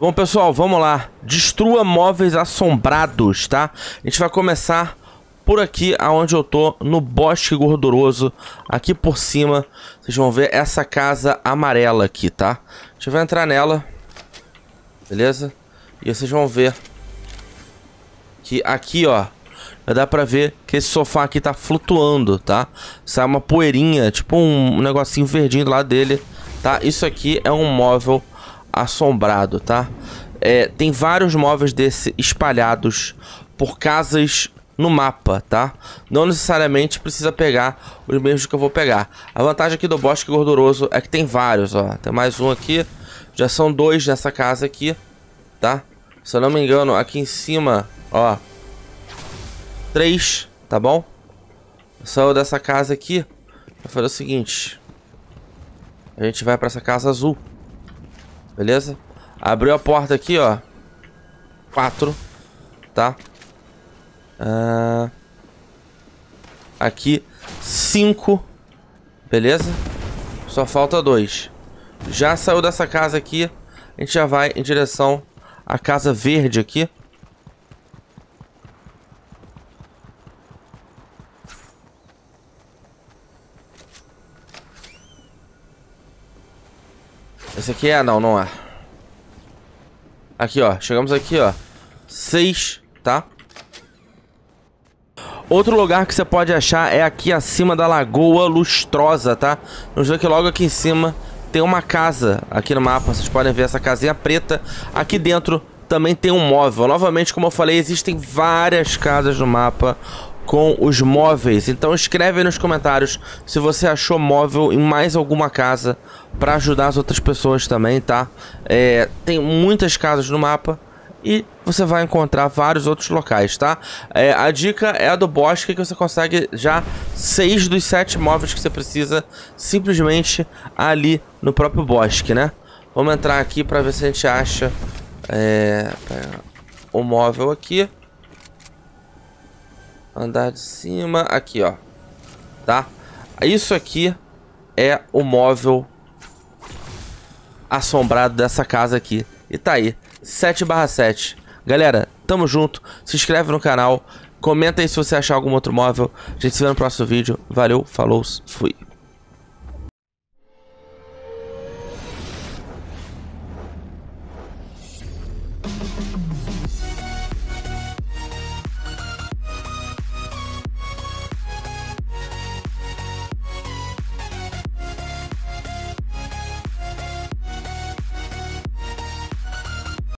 Bom, pessoal, vamos lá. Destrua móveis assombrados, tá? A gente vai começar por aqui, aonde eu tô, no bosque gorduroso. Aqui por cima, vocês vão ver essa casa amarela aqui, tá? A gente vai entrar nela, beleza? E vocês vão ver que aqui, ó, dá pra ver que esse sofá aqui tá flutuando, tá? Sai uma poeirinha, tipo um negocinho verdinho lá dele, tá? Isso aqui é um móvel assombrado, tá? É, tem vários móveis desse espalhados por casas no mapa, tá? Não necessariamente precisa pegar os mesmos que eu vou pegar. A vantagem aqui do bosque gorduroso é que tem vários, ó. Tem mais um aqui. Já são dois nessa casa aqui, tá? Se eu não me engano, aqui em cima, ó. Três, tá bom? Saiu dessa casa aqui. Vou fazer o seguinte. A gente vai pra essa casa azul. Beleza? Abriu a porta aqui, ó. Quatro. Tá? Uh... Aqui, cinco. Beleza? Só falta dois. Já saiu dessa casa aqui. A gente já vai em direção à casa verde aqui. Esse aqui é? Não, não é. Aqui, ó. Chegamos aqui, ó. Seis, tá? Outro lugar que você pode achar é aqui acima da Lagoa Lustrosa, tá? Vamos ver que logo aqui em cima tem uma casa aqui no mapa. Vocês podem ver essa casinha preta. Aqui dentro também tem um móvel. Novamente, como eu falei, existem várias casas no mapa com os móveis. Então escreve aí nos comentários se você achou móvel em mais alguma casa para ajudar as outras pessoas também, tá? É, tem muitas casas no mapa e você vai encontrar vários outros locais, tá? É, a dica é a do bosque que você consegue já seis dos sete móveis que você precisa simplesmente ali no próprio bosque, né? Vamos entrar aqui para ver se a gente acha é, é o móvel aqui. Andar de cima, aqui, ó. Tá? Isso aqui é o móvel assombrado dessa casa aqui. E tá aí, 7 barra 7. Galera, tamo junto, se inscreve no canal, comenta aí se você achar algum outro móvel. A gente se vê no próximo vídeo. Valeu, falou, fui.